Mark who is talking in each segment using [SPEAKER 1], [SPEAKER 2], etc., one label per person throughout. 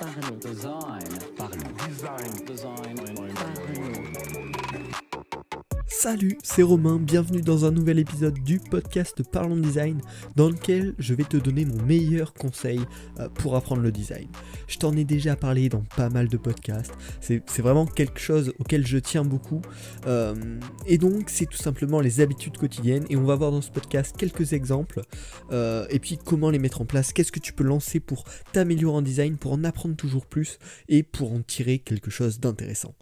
[SPEAKER 1] Parlons. Design. Parlons. Design. Design. Parlons. Salut, c'est Romain, bienvenue dans un nouvel épisode du podcast Parlons Design dans lequel je vais te donner mon meilleur conseil euh, pour apprendre le design. Je t'en ai déjà parlé dans pas mal de podcasts, c'est vraiment quelque chose auquel je tiens beaucoup. Euh, et donc c'est tout simplement les habitudes quotidiennes et on va voir dans ce podcast quelques exemples euh, et puis comment les mettre en place, qu'est-ce que tu peux lancer pour t'améliorer en design, pour en apprendre toujours plus et pour en tirer quelque chose d'intéressant.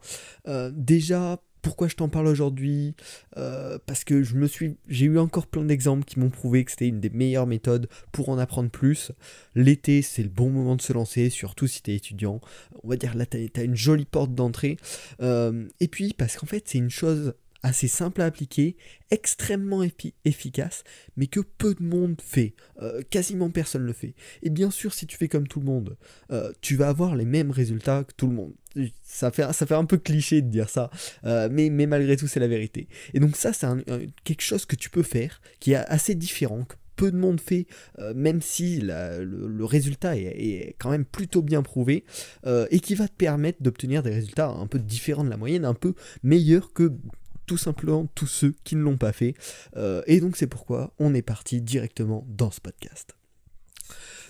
[SPEAKER 1] déjà, pourquoi je t'en parle aujourd'hui euh, Parce que je me suis, j'ai eu encore plein d'exemples qui m'ont prouvé que c'était une des meilleures méthodes pour en apprendre plus. L'été, c'est le bon moment de se lancer, surtout si t'es étudiant. On va dire là, t'as une jolie porte d'entrée. Euh, et puis parce qu'en fait, c'est une chose assez simple à appliquer, extrêmement efficace, mais que peu de monde fait, euh, quasiment personne le fait. Et bien sûr, si tu fais comme tout le monde, euh, tu vas avoir les mêmes résultats que tout le monde. Ça fait, ça fait un peu cliché de dire ça, euh, mais, mais malgré tout, c'est la vérité. Et donc ça, c'est quelque chose que tu peux faire, qui est assez différent, que peu de monde fait, même si le, le, résultat est, est, quand même plutôt bien prouvé, et qui va te permettre d'obtenir des résultats un peu différents de la moyenne, un peu meilleurs que tout simplement tous ceux qui ne l'ont pas fait. Euh, et donc c'est pourquoi on est parti directement dans ce podcast.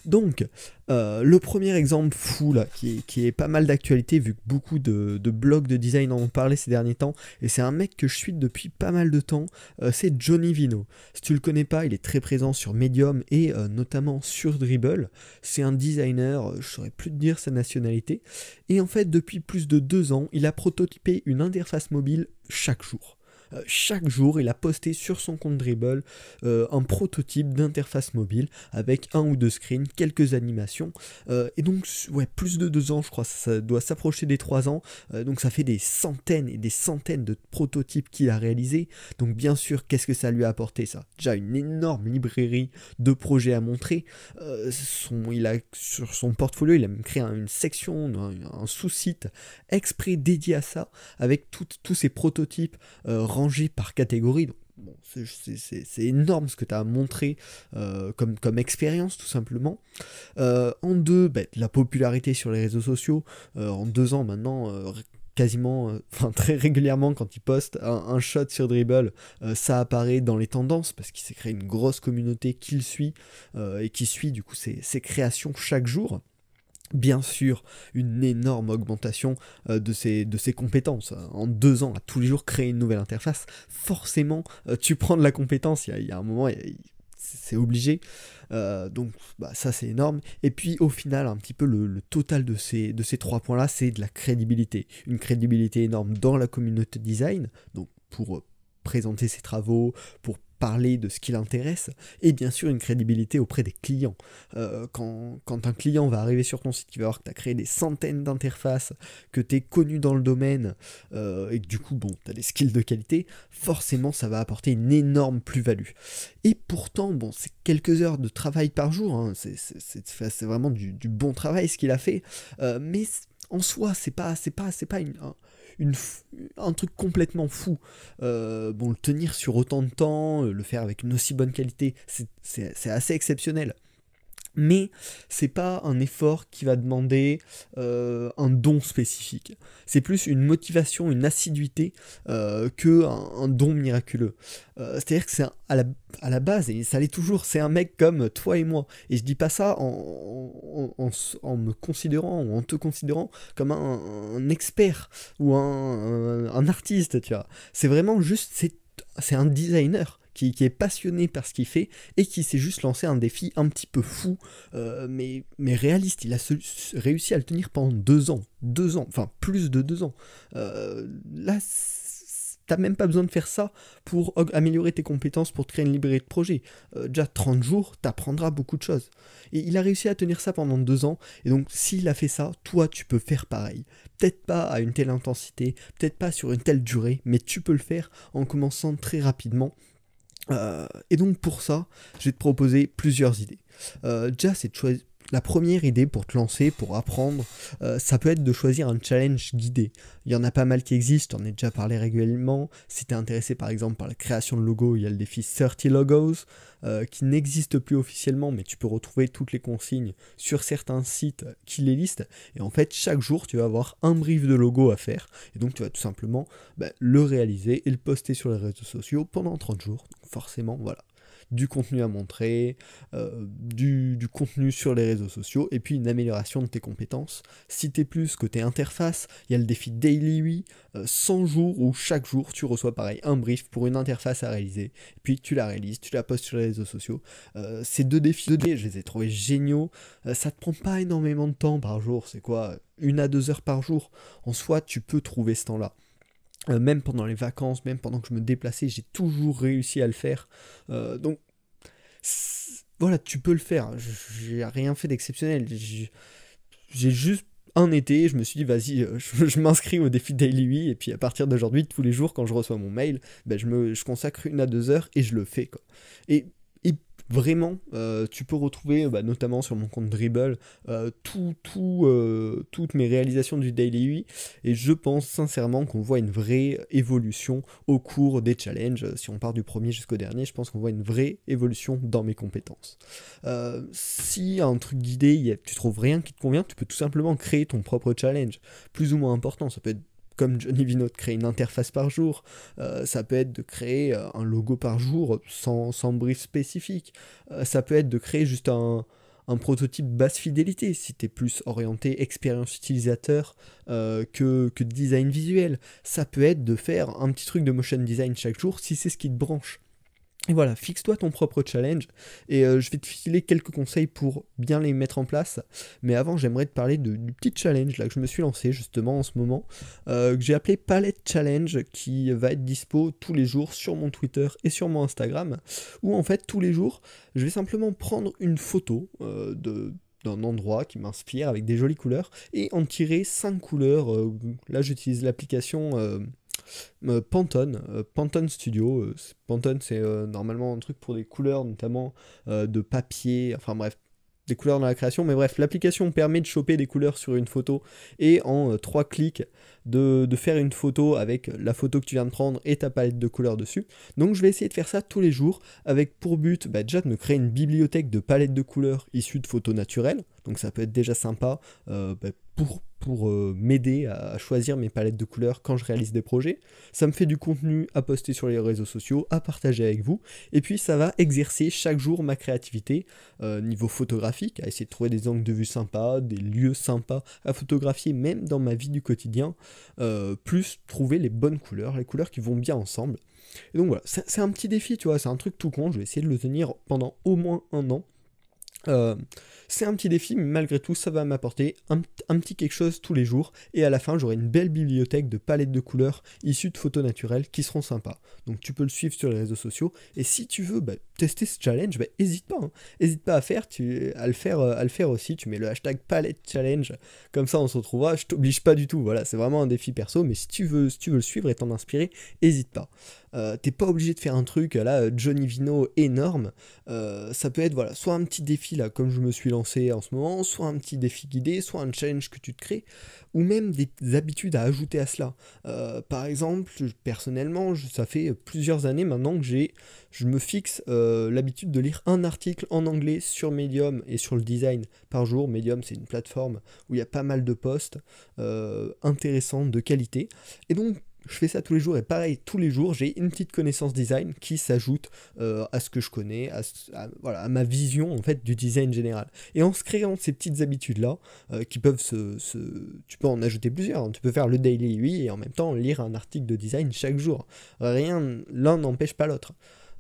[SPEAKER 1] Donc, euh, le premier exemple fou, là, qui, est pas mal d'actualité, vu que beaucoup de, blogs de design en ont parlé ces derniers temps, et c'est un mec que je suis depuis pas mal de temps, euh, c'est Johnny Vino. Si tu le connais pas, il est très présent sur Medium et euh, notamment sur Dribble. C'est un designer, je saurais plus dire sa nationalité, et en fait, depuis plus de deux ans, il a prototypé une interface mobile chaque jour. Euh, chaque jour, il a posté sur son compte Dribble euh, un prototype d'interface mobile avec un ou deux screens, quelques animations. Euh, et donc, ouais, plus de deux ans, je crois, ça doit s'approcher des trois ans. donc, ça fait des centaines et des centaines de prototypes qu'il a réalisés. Donc, bien sûr, qu'est-ce que ça lui a apporté ça Déjà, une énorme librairie de projets à montrer. il a, sur son portfolio, il a même créé une section, un, sous-site exprès dédié à ça, avec tous ses prototypes par catégorie. Donc, c'est énorme ce que tu as montré euh, comme, comme expérience tout simplement. Euh, en deux, ben, la popularité sur les réseaux sociaux. Euh, en deux ans maintenant, quasiment, enfin très régulièrement quand il poste un, shot sur Dribble, ça apparaît dans les tendances parce qu'il s'est créé une grosse communauté qu'il suit et qui suit du coup ses, ses créations chaque jour bien sûr une énorme augmentation euh, de, ses, de ses compétences. En deux ans, à tous les jours, créer une nouvelle interface, forcément, euh, tu prends de la compétence. Il y, a, un moment, c'est obligé. Euh, donc bah, ça, c'est énorme. Et puis au final, un petit peu le, total de ces, de ces trois points-là, c'est de la crédibilité. Une crédibilité énorme dans la communauté design, donc pour présenter ses travaux, pour parler de ce qui l'intéresse, et bien sûr une crédibilité auprès des clients. Euh, quand, un client va arriver sur ton site, il va voir que tu as créé des centaines d'interfaces, que tu es connu dans le domaine, euh, et que du coup, bon, tu as des skills de qualité, forcément ça va apporter une énorme plus-value. Et pourtant, bon, c'est quelques heures de travail par jour, hein, c'est vraiment du, bon travail ce qu'il a fait, euh, mais en soi, c'est pas, c'est pas, c'est pas une, un truc complètement fou. Euh, bon, le tenir sur autant de temps, euh, le faire avec une aussi bonne qualité, c'est assez exceptionnel mais c'est pas un effort qui va demander euh, un don spécifique. C'est plus une motivation, une assiduité euh, que un, don miraculeux. Euh, c'est-à-dire que c'est à la, base, et ça l'est toujours, c'est un mec comme toi et moi. Et je dis pas ça en, en, me considérant ou en te considérant comme un, expert ou un, artiste, C'est vraiment juste, c'est un designer qui, est passionné par ce qu'il fait et qui s'est juste lancé un défi un petit peu fou, euh, mais, mais réaliste. Il a réussi à le tenir pendant deux ans, deux ans, enfin plus de deux ans. Euh, là, T'as même pas besoin de faire ça pour améliorer tes compétences, pour créer une librairie de projet. Euh, déjà 30 jours, t'apprendras beaucoup de choses. Et il a réussi à tenir ça pendant deux ans. Et donc s'il a fait ça, toi tu peux faire pareil. Peut-être pas à une telle intensité, peut-être pas sur une telle durée, mais tu peux le faire en commençant très rapidement euh, et donc pour ça, je vais te proposer plusieurs idées. Euh, déjà, c'est La première idée pour te lancer, pour apprendre, euh, ça peut être de choisir un challenge guidé. Il y en a pas mal qui existent, j'en ai déjà parlé régulièrement. Si tu es intéressé par exemple par la création de logos, il y a le défi 30 Logos qui n'existe plus officiellement, mais tu peux retrouver toutes les consignes sur certains sites qui les listent. Et en fait, chaque jour, tu vas avoir un brief de logo à faire. Et donc, tu vas tout simplement bah, le réaliser et le poster sur les réseaux sociaux pendant 30 jours forcément, voilà. Du contenu à montrer, euh, du, contenu sur les réseaux sociaux, et puis une amélioration de tes compétences. Si t'es plus côté interface, il y a le défi Daily oui 100 euh, jours où chaque jour tu reçois pareil un brief pour une interface à réaliser, puis tu la réalises, tu la postes sur les réseaux sociaux. Euh, ces deux défis je les ai trouvés géniaux. ça te prend pas énormément de temps par jour, c'est quoi Une à deux heures par jour. En soi, tu peux trouver ce temps-là. Euh, même pendant les vacances, même pendant que je me déplaçais, j'ai toujours réussi à le faire. Euh, donc voilà, tu peux le faire. J'ai rien fait d'exceptionnel. J'ai juste un été, je me suis dit, vas-y, euh, je, m'inscris au défi Daily et puis à partir d'aujourd'hui, tous les jours, quand je reçois mon mail, ben, je, me, je consacre une à deux heures et je le fais. Quoi. Et Vraiment, euh, tu peux retrouver, bah, notamment sur mon compte Dribble, euh, tout, euh, toutes mes réalisations du Daily UI, Et je pense sincèrement qu'on voit une vraie évolution au cours des challenges. Si on part du premier jusqu'au dernier, je pense qu'on voit une vraie évolution dans mes compétences. si un truc guidé, tu trouves rien qui te convient, tu peux tout simplement créer ton propre challenge, plus ou moins important. Ça peut être comme Johnny Vino, de créer une interface par jour. Euh, ça peut être de créer euh, un logo par jour sans, sans brief spécifique. Euh, ça peut être de créer juste un, un prototype basse fidélité, si tu es plus orienté expérience utilisateur que, que design visuel. Ça peut être de faire un petit truc de motion design chaque jour si c'est ce qui te branche. Et voilà, fixe-toi ton propre challenge et euh, je vais te filer quelques conseils pour bien les mettre en place. Mais avant, j'aimerais te parler du petit challenge là que je me suis lancé justement en ce moment, euh, que j'ai appelé Palette Challenge, qui va être dispo tous les jours sur mon Twitter et sur mon Instagram, où en fait tous les jours, je vais simplement prendre une photo euh, de d'un endroit qui m'inspire avec des jolies couleurs et en tirer 5 couleurs. là j'utilise l'application euh, Pantone, euh, Pantone Studio. Euh, Pantone, c'est normalement un truc pour des couleurs, notamment de papier, enfin bref, des couleurs dans la création. Mais bref, l'application permet de choper des couleurs sur une photo et en 3 trois clics, de, faire une photo avec la photo que tu viens de prendre et ta palette de couleurs dessus. Donc je vais essayer de faire ça tous les jours avec pour but bah, déjà de me créer une bibliothèque de palettes de couleurs issues de photos naturelles. Donc ça peut être déjà sympa euh, bah, pour, pour euh, m'aider à choisir mes palettes de couleurs quand je réalise des projets. Ça me fait du contenu à poster sur les réseaux sociaux, à partager avec vous. Et puis ça va exercer chaque jour ma créativité euh, niveau photographique, à essayer de trouver des angles de vue sympas, des lieux sympas à photographier même dans ma vie du quotidien. Euh, plus trouver les bonnes couleurs, les couleurs qui vont bien ensemble. Et donc voilà, c'est un petit défi, tu vois, c'est un truc tout con, je vais essayer de le tenir pendant au moins un an. Euh, c'est un petit défi, mais malgré tout, ça va m'apporter un, petit quelque chose tous les jours. Et à la fin, j'aurai une belle bibliothèque de palettes de couleurs issues de photos naturelles qui seront sympas. Donc tu peux le suivre sur les réseaux sociaux. Et si tu veux bah, tester ce challenge, n'hésite bah, hésite pas. N'hésite hein. pas à, faire, à, le faire, euh, à le faire aussi. Tu mets le hashtag palette challenge. Comme ça, on se retrouvera. Je t'oblige pas du tout. Voilà, c'est vraiment un défi perso. Mais si tu veux, si tu veux le suivre et t'en inspirer, hésite pas tu euh, T'es pas obligé de faire un truc là, Johnny Vino énorme. Euh, ça peut être voilà, soit un petit défi là, comme je me suis lancé en ce moment, soit un petit défi guidé, soit un challenge que tu te crées, ou même des habitudes à ajouter à cela. Euh, par exemple, personnellement, ça fait plusieurs années maintenant que j'ai, je me fixe l'habitude de lire un article en anglais sur Medium et sur le design par jour. Medium, c'est une plateforme où il y a pas mal de posts intéressants de qualité. Et donc je fais ça tous les jours et pareil, tous les jours, j'ai une petite connaissance design qui s'ajoute euh, à ce que je connais, à, voilà, ma vision en fait du design général. Et en se créant ces petites habitudes-là, euh, qui peuvent se, Tu peux en ajouter plusieurs, hein. tu peux faire le daily oui et en même temps lire un article de design chaque jour. Rien, l'un n'empêche pas l'autre.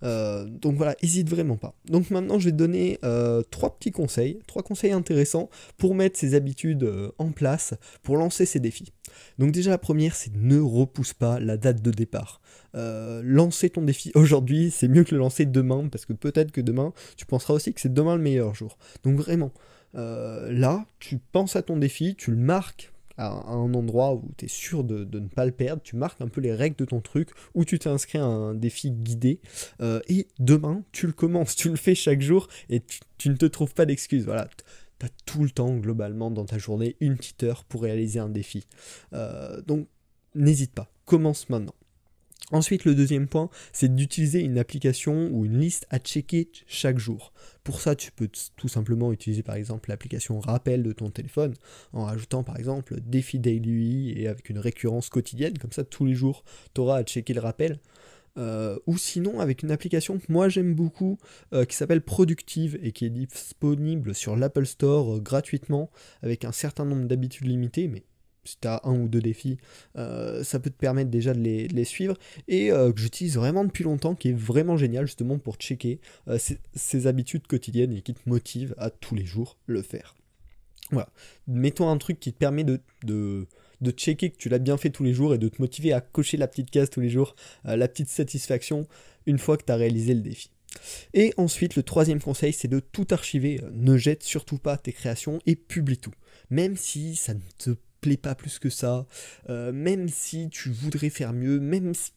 [SPEAKER 1] Euh, donc voilà, hésite vraiment pas. Donc maintenant, je vais te donner euh, trois petits conseils, trois conseils intéressants pour mettre ces habitudes euh, en place pour lancer ces défis. Donc déjà, la première, c'est ne repousse pas la date de départ. lancer ton défi aujourd'hui, c'est mieux que le lancer demain, parce que peut-être que demain, tu penseras aussi que c'est demain le meilleur jour. Donc vraiment, là, tu penses à ton défi, tu le marques à un endroit où tu es sûr de, ne pas le perdre, tu marques un peu les règles de ton truc, où tu t'inscris à un défi guidé, euh, et demain, tu le commences, tu le fais chaque jour, et tu, ne te trouves pas d'excuses. Voilà. T'as tout le temps, globalement, dans ta journée, une petite heure pour réaliser un défi. Euh, donc, n'hésite pas, commence maintenant. Ensuite, le deuxième point, c'est d'utiliser une application ou une liste à checker chaque jour. Pour ça, tu peux tout simplement utiliser par exemple l'application rappel de ton téléphone en rajoutant par exemple défi daily et avec une récurrence quotidienne, comme ça tous les jours, tu auras à checker le rappel. Euh, ou sinon avec une application que moi j'aime beaucoup euh, qui s'appelle Productive et qui est disponible sur l'Apple Store euh, gratuitement avec un certain nombre d'habitudes limitées, mais tu as un ou deux défis, euh, ça peut te permettre déjà de les, suivre. Et euh, que j'utilise vraiment depuis longtemps, qui est vraiment génial justement pour checker ses euh, habitudes quotidiennes et qui te motive à tous les jours le faire. Voilà. Mets-toi un truc qui te permet de, de checker que tu l'as bien fait tous les jours et de te motiver à cocher la petite case tous les jours, la petite satisfaction une fois que tu as réalisé le défi. Et ensuite, le troisième conseil, c'est de tout archiver. Ne jette surtout pas tes créations et publie tout. Même si ça ne te pas plus que ça, euh, même si tu voudrais faire mieux, même si...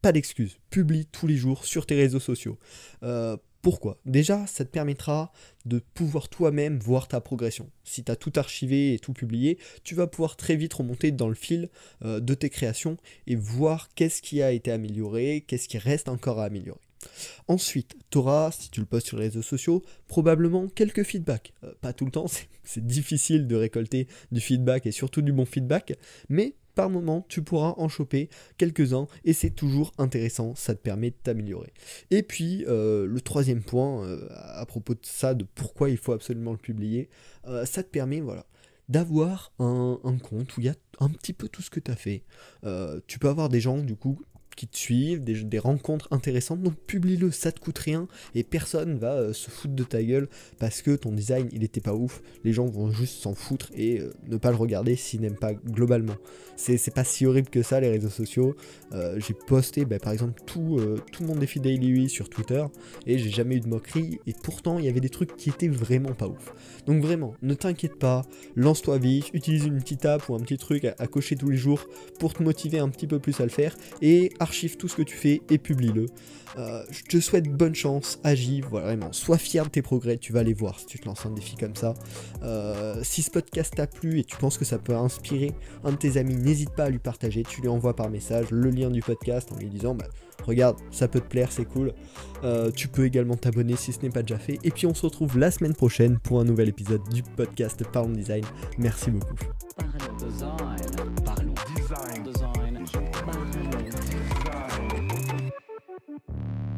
[SPEAKER 1] Pas d'excuses, publie tous les jours sur tes réseaux sociaux. Euh, pourquoi Déjà, ça te permettra de pouvoir toi-même voir ta progression. Si tu as tout archivé et tout publié, tu vas pouvoir très vite remonter dans le fil euh, de tes créations et voir qu'est-ce qui a été amélioré, qu'est-ce qui reste encore à améliorer. Ensuite, tu auras, si tu le postes sur les réseaux sociaux, probablement quelques feedbacks. Euh, pas tout le temps, c'est difficile de récolter du feedback et surtout du bon feedback, mais par moment, tu pourras en choper quelques-uns et c'est toujours intéressant, ça te permet de t'améliorer. Et puis, euh, le troisième point euh, à propos de ça, de pourquoi il faut absolument le publier, ça te permet, voilà, d'avoir un, compte où il y a un petit peu tout ce que tu as fait. tu peux avoir des gens, du coup, qui te suivent, des, des rencontres intéressantes. Donc publie-le, ça te coûte rien et personne va euh, se foutre de ta gueule parce que ton design il était pas ouf. Les gens vont juste s'en foutre et euh, ne pas le regarder s'ils n'aiment pas globalement. C'est pas si horrible que ça les réseaux sociaux. Euh, j'ai posté bah, par exemple tout, tout mon défi Daily sur Twitter et j'ai jamais eu de moquerie et pourtant il y avait des trucs qui étaient vraiment pas ouf. Donc vraiment, ne t'inquiète pas, lance-toi vite, utilise une petite app ou un petit truc à, cocher tous les jours pour te motiver un petit peu plus à le faire et à archive tout ce que tu fais et publie-le. Euh, je te souhaite bonne chance, agis, voilà, vraiment, sois fier de tes progrès, tu vas les voir si tu te lances un défi comme ça. Euh, si ce podcast t'a plu et tu penses que ça peut inspirer un de tes amis, n'hésite pas à lui partager, tu lui envoies par message le lien du podcast en lui disant bah, regarde, ça peut te plaire, c'est cool. Euh, tu peux également t'abonner si ce n'est pas déjà fait. Et puis on se retrouve la semaine prochaine pour un nouvel épisode du podcast Parlons Design. Merci beaucoup. you.